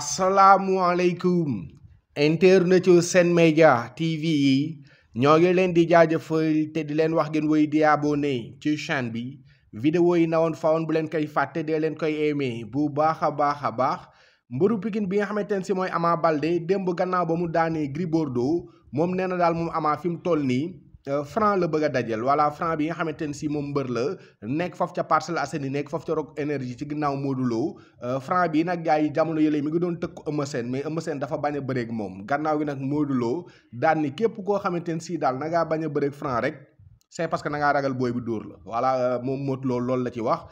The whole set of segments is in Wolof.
asalaamualeykum internetu seen Média TV yi ñoo ngi leen di jaajëfal te di leen wax ngeen woy di ci chaîne bi video yi nawoon fawoon bu leen koy fàtte dee leen koy aimé bu baax a baax a baax mbëru Pikine bi nga xamante ne si mooy amaa Baldé démb gannaaw ba mu daanee Gris Bordeaux moom nee na daal moom Ama fi mu toll nii Euh, franc la bëgg a dajal wala franc bi nga xamante ne si moom mbër la nekk foofu ca Parcelles Assainies nekk foofu ca Rock Énergie ci ginnaaw Modou Lo euh, franc bi nag gars yi jamono yële mi ngi doon tëkk Eumeu Sène mais Eumeu dafa bañ a bëreeg moom gannaaw gi nag Modou Lo daan képp koo xamante ne si daal na bañ a bëreeg franc rek. c'est parce que na ragal booy bi dóor la voilà euh, moom moot lool loolu la ci wax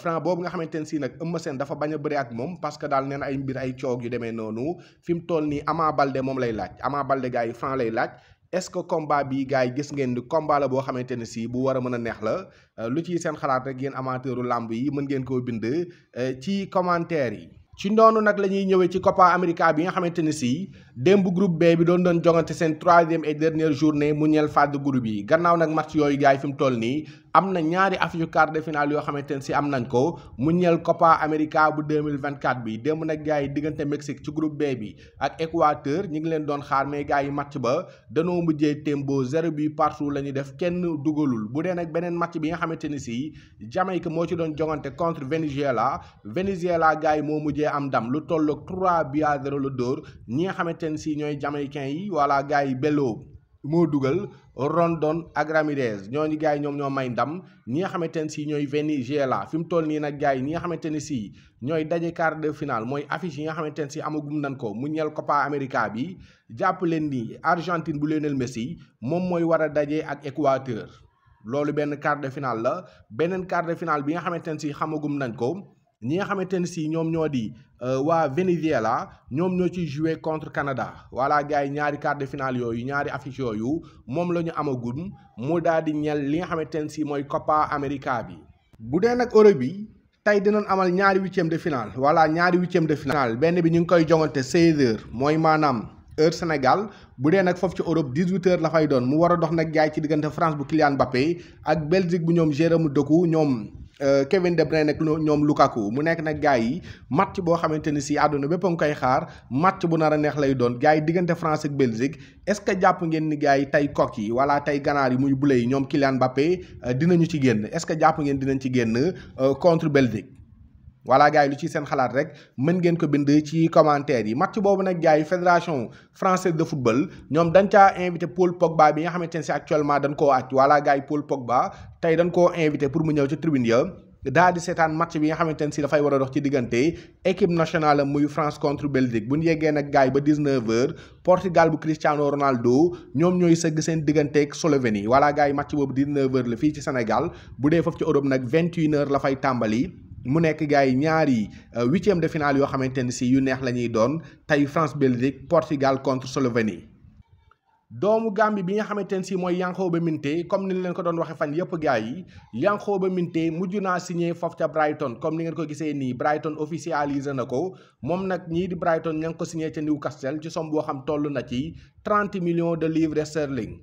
franc boobu nga xamante ne si nag Eumeu Sène dafa bañ a bëri ak moom parce que daal neen ay mbir ay coog yu deme noonu fi mu toll nii Ama Baldé moom lay laaj Ama Baldé gars yi laaj est-ce que combat bi gars yi gis ngeen ni combat la boo xamante ne si bu war a mën a neex la euh, lu ciy seen xalaat rek yéen amateuru làmb yi mën ngeen koo bind euh, ci commentaire yi. ci noonu nag la ñuy ñëwee ci Copa América bi nga xamante ne si démb groupe B bi doon doon jongante seen troisième et dernière journée mu ñeel fàdd groupe yi gannaaw nag match yooyu gars yi fi mu toll nii am na ñaari affiche yu quart de finale yoo xamante ne si am nañ ko mu ñeel Copa América bu 2024 bi démb nag gars yi diggante Mexique ci groupe B bi ak Équateur ñi ngi leen doon xaar mais gars yi match ba danoo mujjee tembo zéro bi partout la ñuy def kenn dugalul bu dee nag beneen match bi nga xamante ne si Jamaïque moo ci doon jongante contre Venezuela Venezuela gars yi moo mujjee cee am ndam lu tolloog 3 bi à 0 la dóor ñi nga xamante ne si ñooy jamaïcain yi wala gars yi Bello moo dugal Rondon ak Ramirez ñooñu gars yi ñoom ñoo may ndam ñi nga xamante ne si ñooy Venezuela fi mu toll nii nag gars yi ñi nga xamante ne si ñooy daje quart de final mooy affiche yi nga xamante ne si amagum nan ko mu ñeel Copa America bi jàpp leen ni Argentine bu Lionel Messi moom mooy war a daje ak Équateur loolu benn quart de finale la beneen quart de finale bi nga xamante ne si xamagum nañ ko. ñi nga xamante ne si ñoom ñoo di euh, waa Venezuela ñoom ñoo ci joué contre Canada wala gars yi ñaari quart de finale yooyu ñaari affiche yooyu moom la ñu amagum mu daal di ñel li nga xamante ne si mooy Copa America bi. bu dee nag Europe bi tey dinañ amal ñaari huitième de finale voilà ñaari huitième de finale benn bi ñu ngi koy jongante 16h mooy maanaam. heure Sénégal bu dee nag foofu ci Europe 18 heures la fay doon mu war a dox nag gaay ci diggante France bu Kylian Mbappé ak Belgique bu ñoom Jérôme Doku ñoom Euh, Kevin De Bruyne ak ñoom Lukaku mu nekk nag gars yi match boo xamante ni si àdduna bépp nga koy xaar match bu nar a neex lay doon gars yi diggante France ak Belgique est-ce jàpp ngeen ni gars yi tey coq yi wala tey ganaar yi muy bule yi ñoom Kylian Mbappé euh, dinañu ci génn est-ce que jàpp ngeen dinañ ci génn euh, contre Belgique. voilà gars yi lu ci seen xalaat rek mën ngeen ko bind ci commentaire yi match boobu nag gaay yi fédération française de football ñoom dañ caa invité Paul Pogba bi nga xamante ne si actuellement dañ koo àcc voilà gars yi Paul Pogba tey dañ ko invité pour mu ñëw ci tribune ya daa di seetaan match bi nga xamante ne si dafay war dox ci diggante équipe nationale muy France contre Belgique bu ñu yeggee nag gars yi ba 19h Portugal bu Cristiano Ronaldo ñoom ñooy sëgg seen digganteeg Slovénie voilà gars yi match boobu 19h la fii ci Sénégal bu dee foofu ci nag 21h la fay tàmbali. mu nekk gars yi ñaari euh, huitième de finale yoo xamante ne si yu neex la ñuy doon tey France Belgique Portugal contre Slovénie. doomu Gambie bi nga xamante ne mooy mooy ba Minteh comme ni leen ko doon waxee fañ yëpp gars yi Yankhoba Minteh mujj naa signé foofu ca Brighton comme ni ngeen ko gisee nii Brighton officialisé na ko moom nag ñii di Brighton ña ko signé ca Newcastle ci somme boo xam toll na ci 30 million de livres sterling.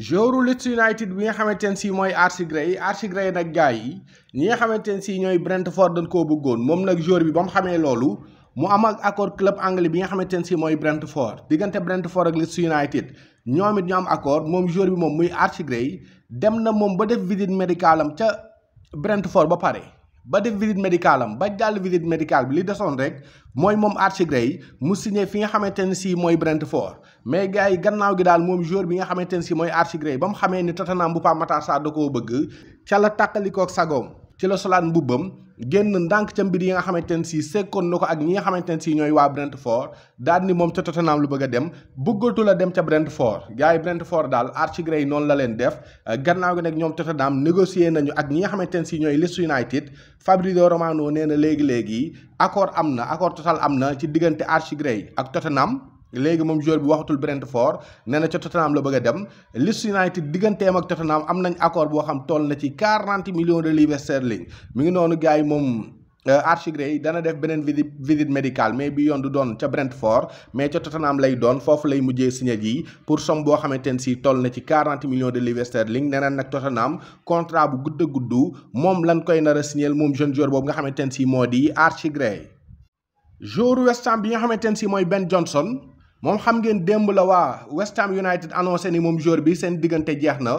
jour Leeds United bi nga xamante ne si mooy Archie Gray Archie Gray nag gars yi ñi nga xamante ne si ñooy Brentford dañ koo bëggoon moom nag joueur bi ba mu xamee loolu mu am ak accord club anglais bi nga xamante ne si mooy Brentford diggante Brentford ak Leeds United ñoom it ñu am accord moom joueur bi moom muy Archie Gray dem na moom ba def visite médicale am ca Brentford ba pare. ba def visite médicale ba jàll visite médical bi li desoon rek mooy moom Archie Gray mu signé fi nga xamante ne si mooy Brentford mais gars yi gannaaw gi daal moom joueur bi nga xamante ne si mooy Archie ba mu xamee ni Tottenham bu Pape Matar Sarr da koo bëgg ca la tàqalikook sagoom ci la solaat mbubbam génn ndànk ca mbir yi nga xamante ne si sekkoon na ko ak ñi nga xamante ne si ñooy waa Brentford daal ni moom ca Tottenham lu bëgg a dem bëggatu dem ca Brentford gars yi Brentford daal Archie noonu la leen def euh, gannaaw gi nag ñoom Tottenham négocié nañu ak ñi nga xamante ne si ñooy Leeds United Fabrizio Romano nee na léegi-léegi accord am na accord total am na ci diggante Archie Gray ak Tottenham léegi moom joueur bi waxatul Brentford nee na ca Tottenham la bëgg a dem Leeds United digganteem ak Tottenham am nañ accord boo xam toll na ci 40 millions de livres sterling mi ngi noonu gars yi moom. Euh, Archie Gray dana def beneen visite visite médicale mais bi yoon du doon ca Brentford mais ca Tottenham lay doon foofu lay mujjee signé ji pour somme boo xamante ne si toll na ci 40 millions de livres sterling nee na nag Tottenham contrat bu gudd a moom lan koy nar a moom jeune joueur boobu nga xamante ne si moo di Archie Gray. joueur West Ham bi nga xamante ne si mooy Ben Johnson. moom xam ngeen démb la waa West Ham United annoncé ni moom joueur bi seen diggante jeex na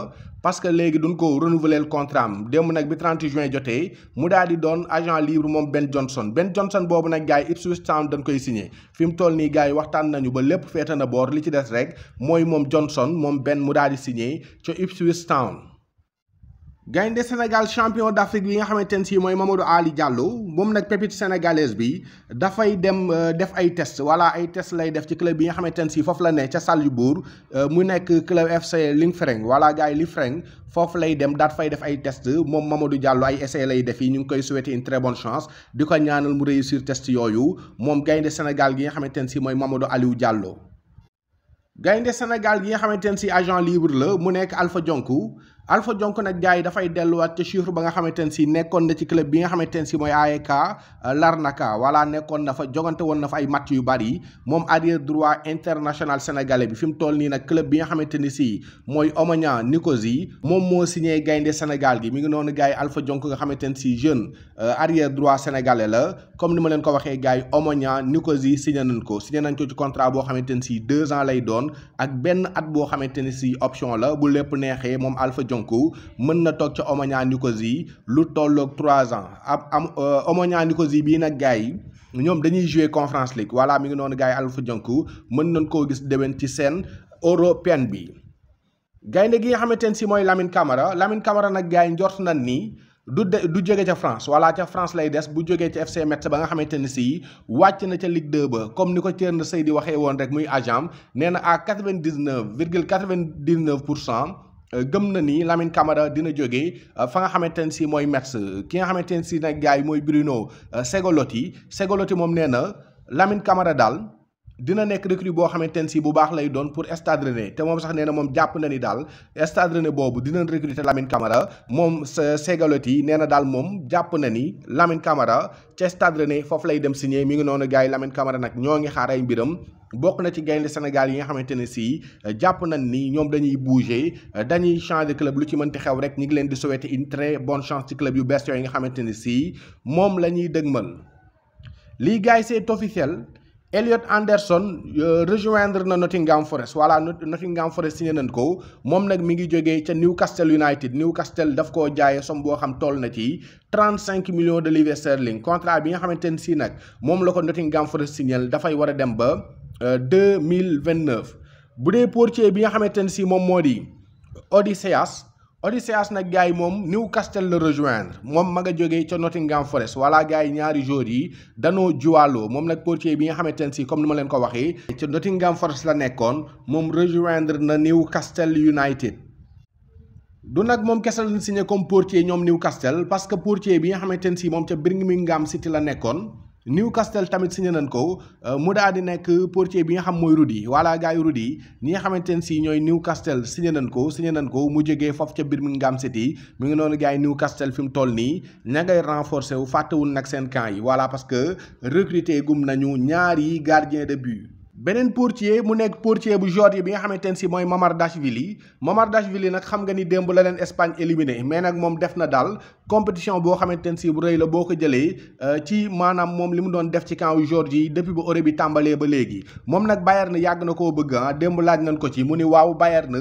parce que léegi duñ ko renouveler contrat am démb nag bi 30 juin jotee mu daal di doon agent libre moom Ben Johnson benn Johnson boobu nag gars yi Ipswich Town dañ koy signé fi mu toll nii gars yi waxtaan nañu ba lépp féete na boor li ci des rek mooy moom Johnson moom benn mu daal di signé ca Ipswich Town. gaynde Sénégal champion d'Afrique bi nga xamante ne si mooy Mamadou Ali Diallo mom nak pépite sénégalaise bi da fay dem euh, def ay test wala ay test lay def ci club bi nga xamante ne si foofu la ne ca Salzbourg euh, mu nek club FC Liefering wala gaay yi Liefering foofu lay dem da fay def ay test mom Mamadou Diallo ay essai lay def yi ñu koy souhaiter une très bonne chance diko ñaanal mu réussir test yoyu mom gaynde Sénégal gi nga xamante ne si mooy Mamadou Aliou Diallo gaynde Sénégal gi nga xamante ne si agent libre la mu nek Alpha Jonku Alpha Jonk nag gars yi dafay delluwaat ci chiffre ba nga xamante ne sii nekkoon na ci club bi nga xamante ne si mooy AEK euh, Larnaca voilà nekkoon na fa jogante woon na fa ay match yu bari moom arrière droit international sénégalais bi fi mu toll nii nag club bi nga xamante ni si mooy Omonia Nicosie moom moo signé gaynde Sénégal gi mu ngi noonu gars yi Alpha Jonk nga xamante ne si jeune euh, arrière droit sénégalais la comme ni ma leen ko waxee gars yi Omonia Nicosie signé nañ ko signé nañ ko ci contrat boo xamante ne si deux ans lay doon ak benn at boo xamante ne si option la bu lépp neexee moom Alpha Sonko mën na toog ca Omonia Nicosie lu tolloog trois ans am am euh, Omonia Nicosie bii nag gars yi ñoom dañuy jouer Conference League voilà mi ngi noonu gars yi Alpha Jonko mën nañ koo gis déwén ci seen européenne bi. gaynde gi nga xamante ne si mooy Lamine Camara Lamine Camara nag gars yi njort nañ nii du de du jóge ca France wala ca France lay des bu jógee ca FC Metz ba nga xamante ni si wàcc na ca Ligue 2 ba comme ni ko Thierno di waxee woon rek muy agent nee na à quatre-vingt-dix-neuf virgule quatre-vingt-dix-neuf pour cent. gëm na ni Lamine Camara dina jóge euh, fa nga xamante ne si mooy Metz ki nga xamante ne si nag gars yi mooy Bruno euh, Segolotti Segolotti moom nee na Lamine Camara daal dina nekk recrue boo xamante ne si bu baax lay doon pour Stade Rennais te moom sax nee na moom jàpp na ni daal Stade Rennais boobu dinañ recruter Lamine Camara moom Segalotti nee na daal moom jàpp na ni Lamine Camara ca Stade Rennais foofu lay dem signé mi ngi noonu gars yi Lamine Camara nag ñoo ngi xaar ay mbiram. bokk na ci gaynde Sénégal yi nga xamanteni ne euh, japp nañ ni ñoom dañuy bouger euh, dañuy changer club lu ci mënti xew rek ñi ngi leen di souhaiter une très bonne chance ci club yu best yooyu nga xamanteni ne sii moom la ñuy dëgmal. lii gars c'est officiel Elliot Anderson euh, rejoindre na Nottingham Forest voilà Nottingham Forest signé nan ko mom nak mi ngi joggé ci Newcastle United Newcastle daf ko jaayé som bo xam toll na ci. 35 millions de livres sterling contrat bi nga xamanteni ne nak mom la ko Nottingham Forest signé dafay war a dem ba. Euh, deux mille vingt neuf bu dee portier bi nga xamante ne sii moom moo di Odysseas Odysseas nag gars yi moom Newcastle la rejoindre moom ma nga jógee ca Nottingham Forest voilà gars yi ñaari joueurs yi danoo juwaaloo moom nag portier bi nga xamante ne sii comme ni ma leen ko waxee. ca Nottingham Forest la nekkoon moom rejoindre na Newcastle United. du nag moom kese la signé comme portier ñoom Newcastle parce que portier bi nga xamante ne sii moom ca Birmingham City la nekkoon. Newcastle tamit signé nañ ko euh, mu daal di nekk portier bi nga xam mooy Rudy voilà gars yi Rudy ñi nga xamante ne si ñooy Newcastle signé nañ ko signé nañ ko mu jógee foofu ca Birmingham City mu ngi noonu gaa yi Newcastle fi mu toll nii ña ngay wu fàttewul nag seen kan yi voilà parce que recruter gum nañu ñaari gardien de but. beneen portier mu nekk portier bu Géorgie bi nga xamante ne si mooy mamar Mamardashvili Mamardashvili nag xam nga ni démb la leen Espagne éliminé mais nag moom def na daal compétition boo xamante ne si bu rëy la boo ko jëlee euh, ci maanaam moom li mu doon def ci camp yu Géorgie depuis ba Euro bi tàmbalee ba léegi moom nag Bayern yàgg na koo bëgg ah démb laaj nañ ko ci mu ni waaw Bayern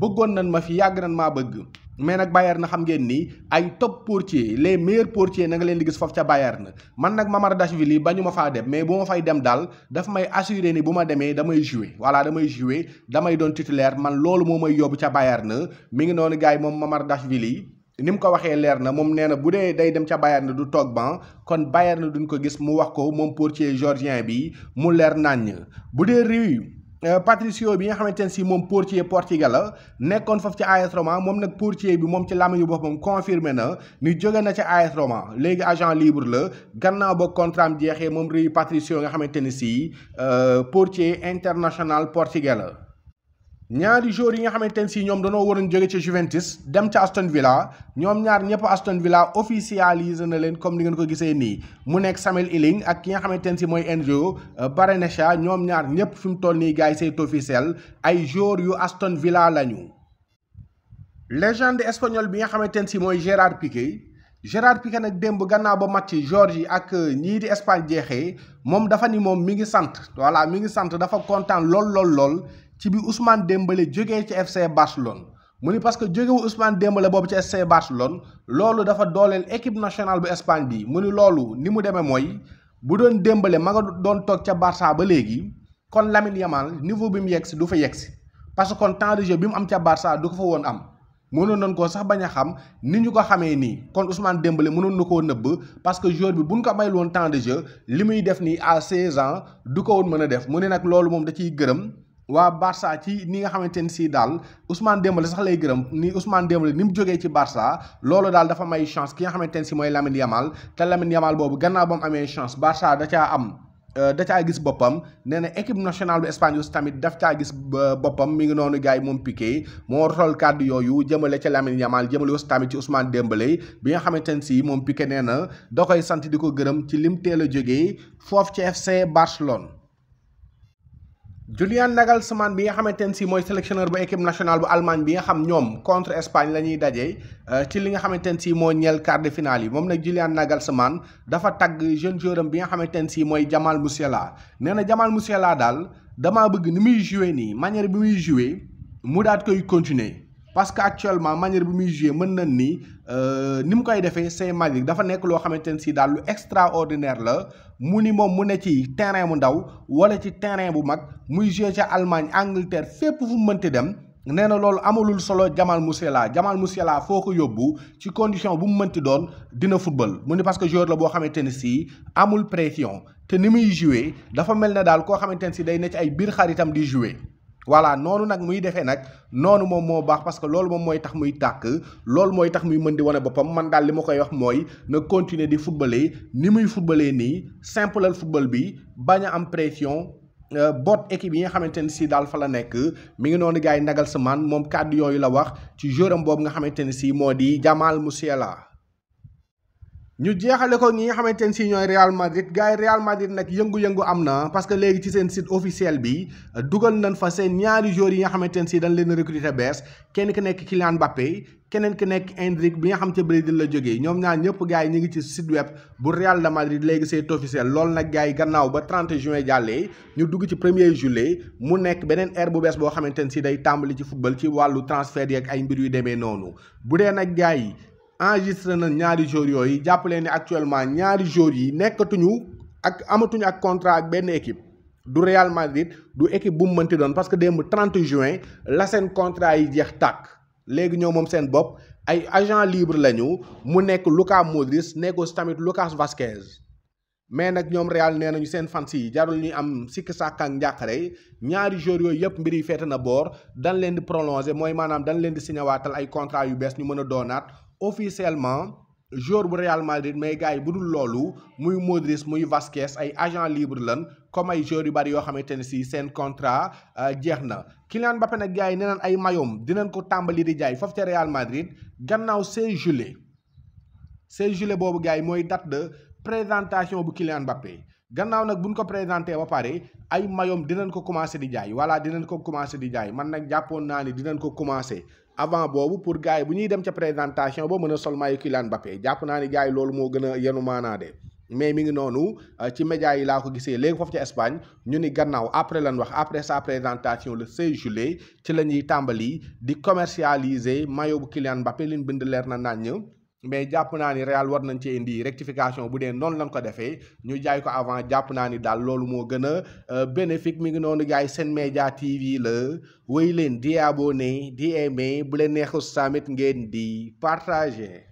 bëggoon nañ ma fi yàgg nañ maa bëgg. mais nag Bayern na xam ngeen ni ay top portiers les meilleurs portiers na nga leen di gis foofu ca na man nag Mamardashvili ba ñu ma faa dem mais bu fay dem daal daf may assurer ni bu ma demee damay jouer voilà damay jouer damay doon titulaire man loolu moo may yóbbu ca Bayern mi ngi noonu gars yi moom Mamardashvili ni mu ko waxee leer na moom nee na bu dee day dem ca na du toog ban kon na duñ ko gis mu wax ko moom portier géorgien bi mu leer naññ bu dee Eh, patricio bi nga xamanteni si moom portier portugal la nekkoon foofu ci as roma moom nag portier bi moom ci lamiñu boppam confirmé na ni jóge na ci as roma léegi agent libre la gannaaw ba contrat am jeexee moom réy patricio nga xamanteni si eh, portier international portugal la ñaari joueurs yi nga xamante ne si ñoom danoo waroon jóge ci Juventus dem ca Aston Villa ñoom ñaar ñëpp Aston Villa officialisé na leen comme ni ngeen ko gisee nii mu nekk Samuel Illing ak ki nga xamante ne si mooy Enzo euh, Baranesha ñoom ñaar ñëpp fi mu toll nii gars yi c'est officiel ay joueurs yu Aston Villa lañu. légende espagnol bi nga xamante ne si mooy Gérard Piqué. Gérard Piqué nag démb gannaaw ba match yi ak euh, ñii di Espagne jeexee moom dafa ni moom mi ngi sant voilà mi ngi sant dafa kontaan lool lool lool ci biir Ousmane Dembélé jógee ci FC Barcelone mu ni parce que jógewu Ousmane Dembélé boobu ci FC Barcelone loolu dafa dooleel équipe nationale bu Espagne bi mu ni loolu ni mu demee mooy bu doon Dembélé ma nga doon toog ca Barça ba léegi kon Lamine Yamal niveau bi mu yegg si du fa yegg si parce que kon temps de jeu bi mu am ca Barça du ko fa woon am mu mënoon nañ ko sax bañ a xam ni ñu ko xamee nii kon Ousmane Dembélé mënoon na koo nëbb parce que joueur bi buñ ko mayloon temps de jeu li muy def nii à 16 du ko woon mën a def mu ne nag loolu moom da ciy gërëm waa Barça ci ni nga xamante ni sii daal Ousmane Dembélé sax lay gërëm ni Ousmane Dembélé ni mu jógee ci Barça loolu daal dafa may chance ki nga xamante ni si mooy Lamine Yamal te Lamine Yamal boobu gannaaw ba mu amee chance Barça da caa am. Euh, da caa gis boppam nee na équipe nationale bu Espagne aussi tamit daf caa gis euh, boppam mi ngi noonu gars yi moom Piqué moo rotal kàddu yooyu jëmale ca Lamine Yamal jëmale aussi tamit ci Ousmane Dembélé bi nga xamante ne si moom Piqué nee na da koy sant di ko gërëm ci lim teel a jógee foofu ci FC Barcelone. Julian Nagelsmann bi nga xamante ne si mooy sélectionneur bu équipe nationale bu Allemagne bi nga xam ñoom contre Espagne la ñuy dajee euh, ci li nga xamante ne sii moo ñel quart de finale yi moom nag Julian Nagelsmann dafa tagg jeune joueur am bi nga xamante ne sii mooy Jamal Musiala nee na Jamal Musiala daal damaa bëgg ni muy joué nii manière bi muy joué mu daat koy continuer parce qu'actuellement, actuellement manière bu muy jouer meun na ni euh nim koy defee c'est magique dafa nek lo xamante ne si daal lu extraordinaire la muni mom mu ne ci terrain mu ndaw wala ci terrain bu mag muy jouer ci Allemagne Angleterre fep fu meunte dem néna na amulul solo Jamal Musiala Jamal Musiala foko yobbu ci condition bu mu mënti doon dina football muni parce que joueur la bo xamante ne si amul pression te ni muy joué dafa mel dal ko koo xamante si day ne ci ay bir xaritam di jouer voilà noonu nag muy defee nag noonu moom moo baax parce que loolu moom mooy tax muy tàkk loolu mooy tax muy mën di wane boppam man daal li ma koy wax mooy na continuer di footballer ni muy footballer nii simplal football bi bañ a am pression euh, boot équipe yi nga xamante ne sii daal fa la nekk mu ngi noonu gars yi nagal Nagelsmann moom kàddu yooyu la wax ci jouram boobu nga xamante ne sii moo di Jamal Musiala ñu jeexale ko ñi nga xamante ne si ñooy Real Madrid gaay Real Madrid nag yëngu-yëngu am na parce que léegi ci seen site officiel bi euh, dugal nañ fa seen ñaari joueurs yi nga xamante ne si dañ leen recruter bees kenn ki nekk Kylian Mbappé keneen ki nekk Endrick bi nga xam te Brésil la jógee ñoom ñaar ñëpp gaay ñi ngi ci site web bu Real de Madrid léegi c'est officiel loolu nag gaay gannaaw ba 30 juin jàllee ñu dugg ci premier juillet mu nekk beneen ère bu bees boo xamante ne si day tàmbali ci football ci wàllu transfert yeeg ay mbir yu demee noonu bu dee nag gars enregistré na ñaari actuellement contrat avec l'équipe équipe du Real Madrid du équipe parce que 30 juin la contrat yi jeex tak libre lañu mu Lucas Modric tamit Lucas Vazquez. mais Real am ak ñaari officiellement joueur bu Real Madrid mais gars yi budul lolu muy Modric muy Vasquez ay agent libre lan comme ay joueurs yu bari yo xamanteni ci sen contrat euh, jeexna Kylian Mbappé nak gars yi nee ay mayom dinañ ko tambali di jaay foofu ci Real Madrid gannaaw 16 juillet 16 juillet bobu gars yi moy date de présentation bu Kylian Mbappé gannaaw nak buñ ko présenter ba paré ay mayom dinañ ko commencer di jaay wala dinañ ko commencer di jaay man nak jàppoon naa ni dinañ ko commencer avant boobu pour gars yi bu ñuy dem ca présentation ba mën a sol maayu Kylian Mbappé jàpp naa ni gars yi loolu moo gën a yenu maanaa de mais mi ngi noonu euh, ci média yi laa ko gisee léegi foofu ca Espagne ñu ni gannaaw après lan wax après sa présentation le 16 juillet ci la ñuy tàmbali di commercialiser maillot bu Kylian Mbappé liñ bind leer na ñëw mais jàpp naa ni Real war nañ ci indi rectification bu dee noonu lañ ko defee ñu jaay ko avant jàpp naa ni daal loolu moo gën a euh, bénéfique mi ngi noonu gars yi Sen Média TV la wéy leen di abonné di aimé bu leen neexus tamit ngeen di partager